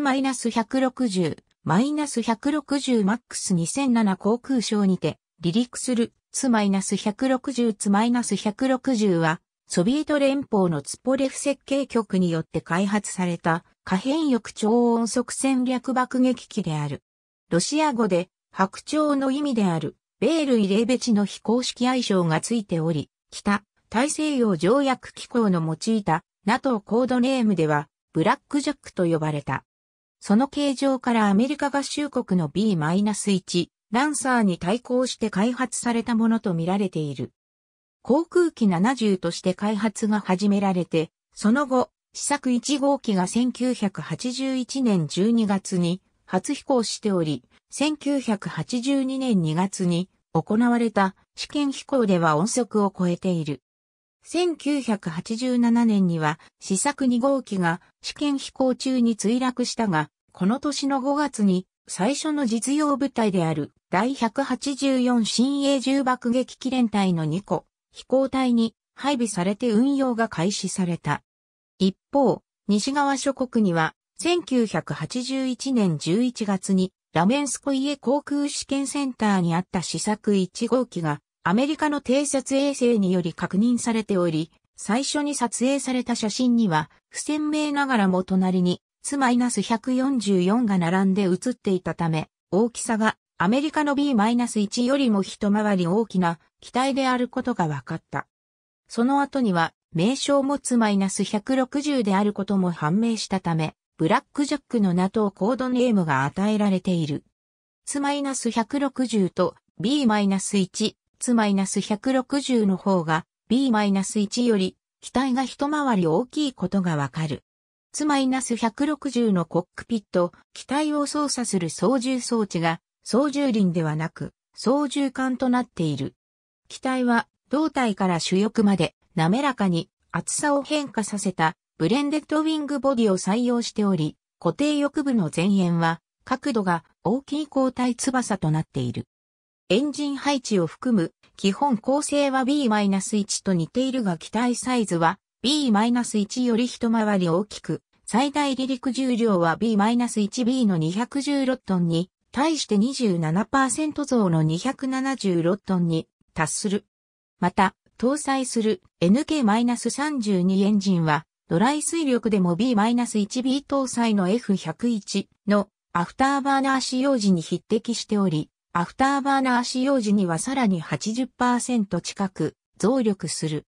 マイナス1 6 0 -160 ックス2 0 0 7航空ショーにて、離陸するツマイナス160ツマイナス160は、ソビエト連邦のツポレフ設計局によって開発された可変翼超音速戦略爆撃機である。ロシア語で白鳥の意味であるベールイレーベチの非公式愛称がついており、北大西洋条約機構の用いた NATO コードネームではブラックジャックと呼ばれた。その形状からアメリカ合衆国の B-1 ランサーに対抗して開発されたものとみられている。航空機70として開発が始められて、その後、試作1号機が1981年12月に初飛行しており、1982年2月に行われた試験飛行では音速を超えている。1987年には試作2号機が試験飛行中に墜落したが、この年の5月に最初の実用部隊である第184新鋭重爆撃機連隊の2個飛行隊に配備されて運用が開始された。一方、西側諸国には1981年11月にラメンスコイエ航空試験センターにあった試作1号機がアメリカの偵察衛星により確認されており、最初に撮影された写真には、不鮮明ながらも隣に、ツマイナス144が並んで写っていたため、大きさがアメリカの B-1 よりも一回り大きな機体であることが分かった。その後には、名称もツマイナス160であることも判明したため、ブラックジャックの名 a コードネームが与えられている。ツマイナス160と B-1 ス1 6 0の方が B-1 より機体が一回り大きいことがわかる。ス1 6 0のコックピット、機体を操作する操縦装置が操縦輪ではなく操縦管となっている。機体は胴体から主翼まで滑らかに厚さを変化させたブレンデッドウィングボディを採用しており、固定翼部の前縁は角度が大きい交代翼となっている。エンジン配置を含む基本構成は B-1 と似ているが機体サイズは B-1 より一回り大きく、最大離陸重量は B-1B の216トンに、対して27%増の276トンに達する。また、搭載する NK-32 エンジンは、ドライ水力でも B-1B 搭載の F101 のアフターバーナー使用時に匹敵しており、アフターバーナー使用時にはさらに80%近く増力する。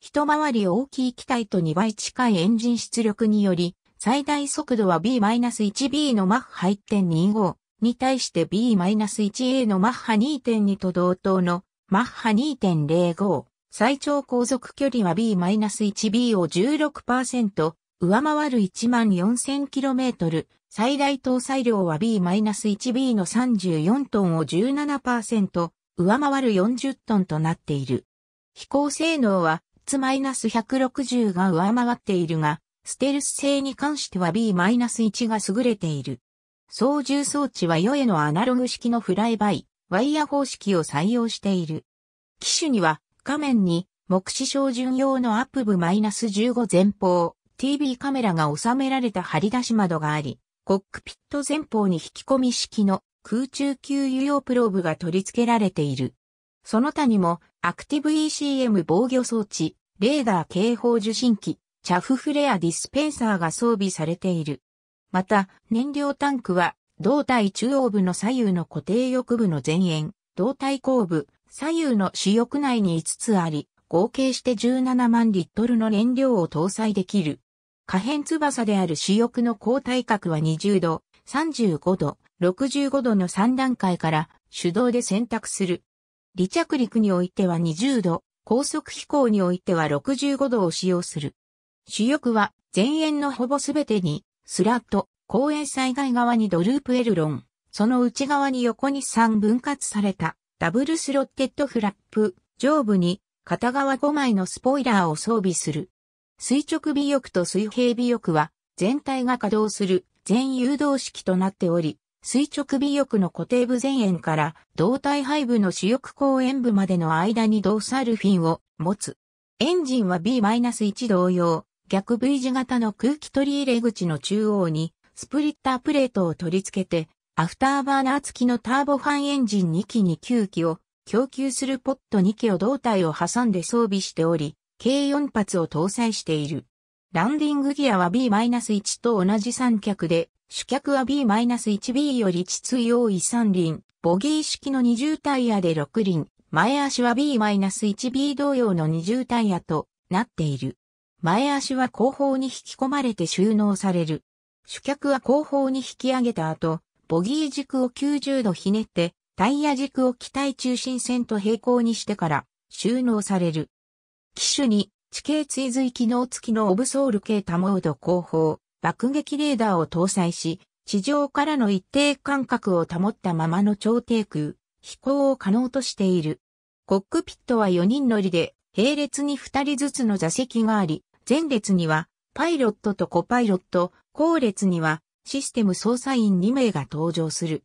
一回り大きい機体と2倍近いエンジン出力により、最大速度は B-1B のマッハ1.25に対して B-1A のマッハ2.2と同等のマッハ2.05。最長航続距離は B-1B を16%上回る 14,000km、最大搭載量は B-1B の34トンを17%、上回る40トンとなっている。飛行性能はつ1 6 0が上回っているが、ステルス性に関しては B-1 が優れている。操縦装置はヨエのアナログ式のフライバイ、ワイヤ方式を採用している。機種には、画面に、目視照準用のアップ部 -15 前方、TV カメラが収められた張り出し窓があり、コックピット前方に引き込み式の空中給油用プローブが取り付けられている。その他にも、アクティブ ECM 防御装置、レーダー警報受信機、チャフフレアディスペンサーが装備されている。また、燃料タンクは、胴体中央部の左右の固定翼部の前縁、胴体後部、左右の主翼内に5つあり、合計して17万リットルの燃料を搭載できる。可変翼である主翼の交体角は20度、35度、65度の3段階から手動で選択する。離着陸においては20度、高速飛行においては65度を使用する。主翼は前縁のほぼすべてに、スラット、後園、災害側にドループエルロン、その内側に横に3分割されたダブルスロッテッドフラップ、上部に片側5枚のスポイラーを装備する。垂直尾翼と水平尾翼は全体が稼働する全誘導式となっており、垂直尾翼の固定部前縁から胴体背部の主翼後円部までの間に動作アルフィンを持つ。エンジンは B-1 同様、逆 V 字型の空気取り入れ口の中央にスプリッタープレートを取り付けて、アフターバーナー付きのターボファンエンジン2機に9機を供給するポット2機を胴体を挟んで装備しており、計4発を搭載している。ランディングギアは B-1 と同じ三脚で、主脚は B-1B より地序多い3輪、ボギー式の二重タイヤで6輪、前足は B-1B 同様の二重タイヤとなっている。前足は後方に引き込まれて収納される。主脚は後方に引き上げた後、ボギー軸を90度ひねって、タイヤ軸を機体中心線と平行にしてから収納される。機種に地形追随機能付きのオブソール系多モード後方、爆撃レーダーを搭載し、地上からの一定間隔を保ったままの超低空、飛行を可能としている。コックピットは4人乗りで、並列に2人ずつの座席があり、前列には、パイロットとコパイロット、後列には、システム操作員2名が登場する。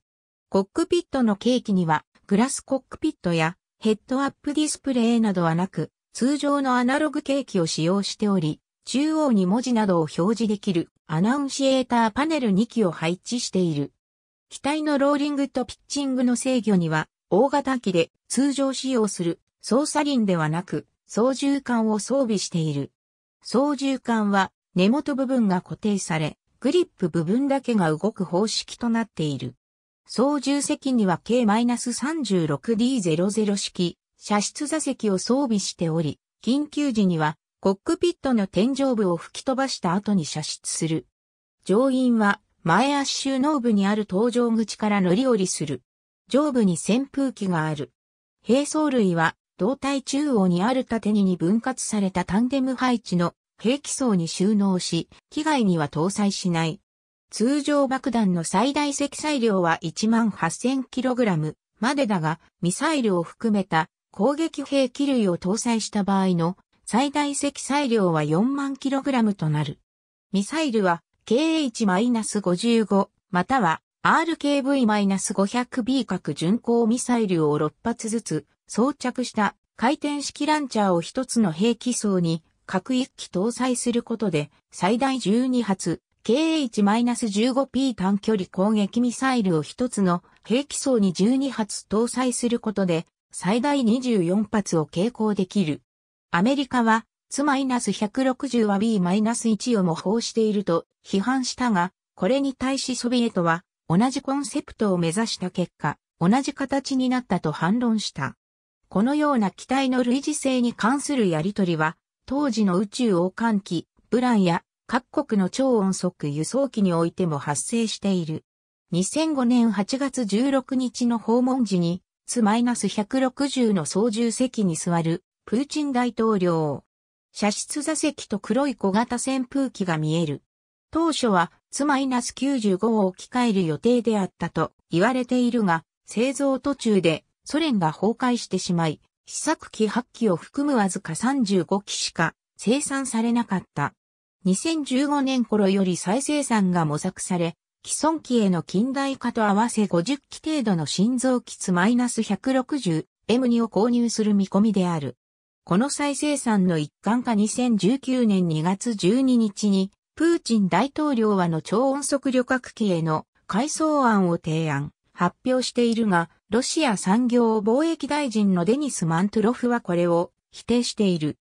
コックピットのケーキには、グラスコックピットや、ヘッドアップディスプレイなどはなく、通常のアナログケーキを使用しており、中央に文字などを表示できるアナウンシエーターパネル2機を配置している。機体のローリングとピッチングの制御には、大型機で通常使用する操作輪ではなく、操縦桿を装備している。操縦桿は根元部分が固定され、グリップ部分だけが動く方式となっている。操縦席には K-36D00 式射出座席を装備しており、緊急時にはコックピットの天井部を吹き飛ばした後に射出する。乗員は前足収納部にある搭乗口から乗り降りする。上部に扇風機がある。並走類は胴体中央にある縦にに分割されたタンデム配置の兵器層に収納し、機外には搭載しない。通常爆弾の最大積載量は 18,000kg までだが、ミサイルを含めた攻撃兵器類を搭載した場合の最大積載量は4万 kg となる。ミサイルは KH-55 または RKV-500B 核巡航ミサイルを6発ずつ装着した回転式ランチャーを一つの兵器層に各1機搭載することで最大12発 KH-15P 短距離攻撃ミサイルを一つの兵器層に12発搭載することで最大24発を携行できる。アメリカは、ツ -160 は B-1 を模倣していると批判したが、これに対しソビエトは同じコンセプトを目指した結果、同じ形になったと反論した。このような機体の類似性に関するやりとりは、当時の宇宙王冠機、ブランや各国の超音速輸送機においても発生している。2005年8月16日の訪問時に、ス1 6 0の操縦席に座るプーチン大統領。射出座席と黒い小型扇風機が見える。当初は X-95 を置き換える予定であったと言われているが、製造途中でソ連が崩壊してしまい、試作機8機を含むわずか35機しか生産されなかった。2015年頃より再生産が模索され、既存機への近代化と合わせ50機程度の心臓機つ -160M2 を購入する見込みである。この再生産の一環化2019年2月12日に、プーチン大統領はの超音速旅客機への改装案を提案、発表しているが、ロシア産業貿易大臣のデニス・マントロフはこれを否定している。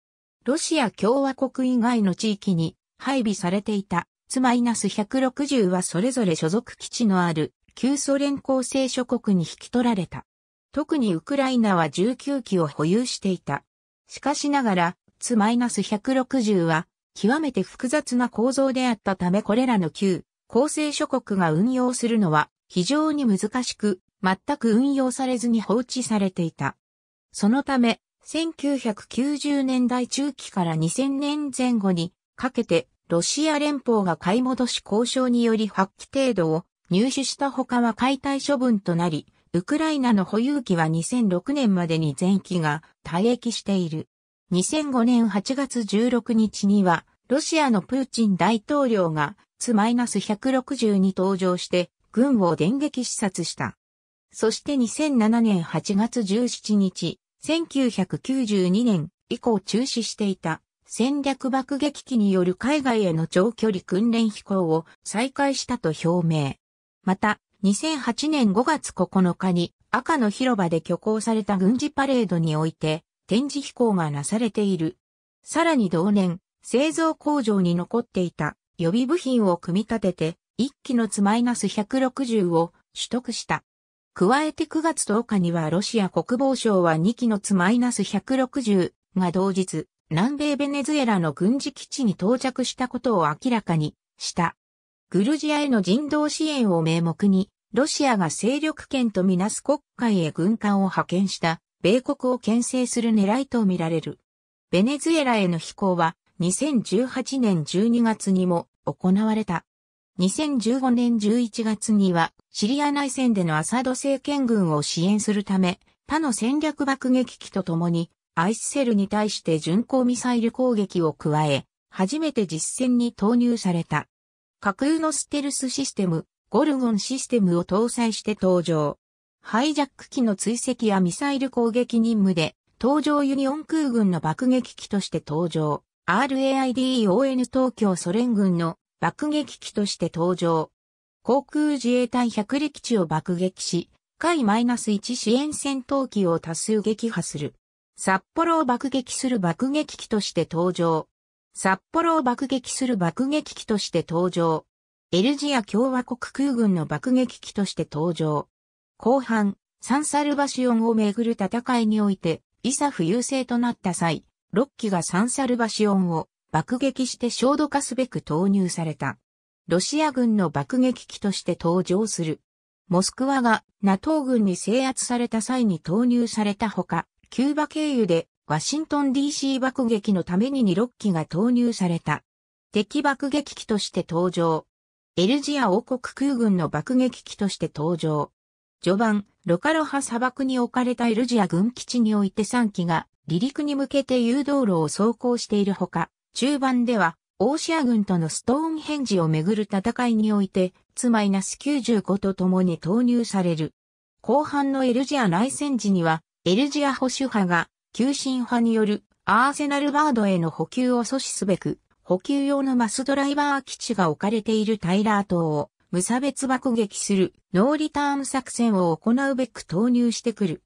ロシア共和国以外の地域に配備されていたつマイナス160はそれぞれ所属基地のある旧ソ連構成諸国に引き取られた。特にウクライナは19機を保有していた。しかしながら、つマイナス -160 は極めて複雑な構造であったためこれらの旧構成諸国が運用するのは非常に難しく、全く運用されずに放置されていた。そのため、1990年代中期から2000年前後にかけてロシア連邦が買い戻し交渉により発揮程度を入手した他は解体処分となり、ウクライナの保有期は2006年までに全期が退役している。2005年8月16日には、ロシアのプーチン大統領が、ツ -160 に登場して、軍を電撃視察した。そして2007年8月17日、1992年以降中止していた戦略爆撃機による海外への長距離訓練飛行を再開したと表明。また、2008年5月9日に赤の広場で挙行された軍事パレードにおいて展示飛行がなされている。さらに同年、製造工場に残っていた予備部品を組み立てて1機のつマイナス160を取得した。加えて9月10日にはロシア国防省は2機のつマイナス160が同日南米ベネズエラの軍事基地に到着したことを明らかにした。グルジアへの人道支援を名目に、ロシアが勢力圏とみなす国会へ軍艦を派遣した、米国を牽制する狙いとみられる。ベネズエラへの飛行は、2018年12月にも行われた。2015年11月には、シリア内戦でのアサド政権軍を支援するため、他の戦略爆撃機とともに、アイスセルに対して巡航ミサイル攻撃を加え、初めて実戦に投入された。架空のステルスシステム、ゴルゴンシステムを搭載して登場。ハイジャック機の追跡やミサイル攻撃任務で、登場ユニオン空軍の爆撃機として登場。RAIDON 東京ソ連軍の爆撃機として登場。航空自衛隊100力地を爆撃し、海 -1 支援戦闘機を多数撃破する。札幌を爆撃する爆撃機として登場。札幌を爆撃する爆撃機として登場。エルジア共和国空軍の爆撃機として登場。後半、サンサルバシオンをめぐる戦いにおいて、イサフ優勢となった際、6機がサンサルバシオンを爆撃して焦土化すべく投入された。ロシア軍の爆撃機として登場する。モスクワが NATO 軍に制圧された際に投入されたほか、キューバ経由でワシントン DC 爆撃のために2、6機が投入された。敵爆撃機として登場。エルジア王国空軍の爆撃機として登場。序盤、ロカロハ砂漠に置かれたエルジア軍基地において3機が離陸に向けて誘導路を走行しているほか、中盤ではオーシア軍とのストーンヘンジをめぐる戦いにおいて、ツマイナス95と共に投入される。後半のエルジア内戦時には、エルジア保守派が、急進派によるアーセナルバードへの補給を阻止すべく、補給用のマスドライバー基地が置かれているタイラー島を無差別爆撃するノーリターン作戦を行うべく投入してくる。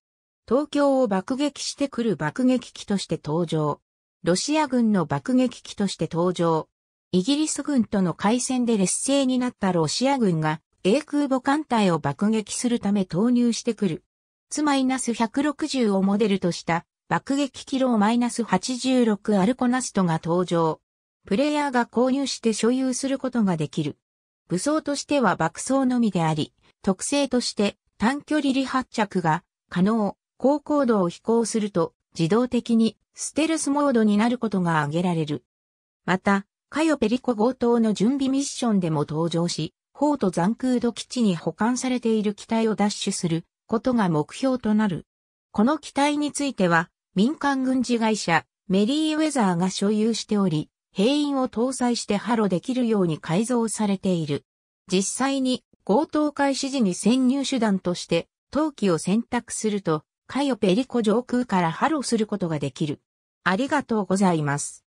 東京を爆撃してくる爆撃機として登場。ロシア軍の爆撃機として登場。イギリス軍との海戦で劣勢になったロシア軍が英空母艦隊を爆撃するため投入してくる。ツマイナス160をモデルとした爆撃機ローマイナス86アルコナストが登場。プレイヤーが購入して所有することができる。武装としては爆走のみであり、特性として短距離離発着が可能、高高度を飛行すると自動的にステルスモードになることが挙げられる。また、カヨペリコ強盗の準備ミッションでも登場し、砲と残空土基地に保管されている機体を奪取することが目標となる。この機体については、民間軍事会社、メリーウェザーが所有しており、兵員を搭載してハロできるように改造されている。実際に強盗開始時に潜入手段として陶器を選択すると、カヨペリコ上空からハロすることができる。ありがとうございます。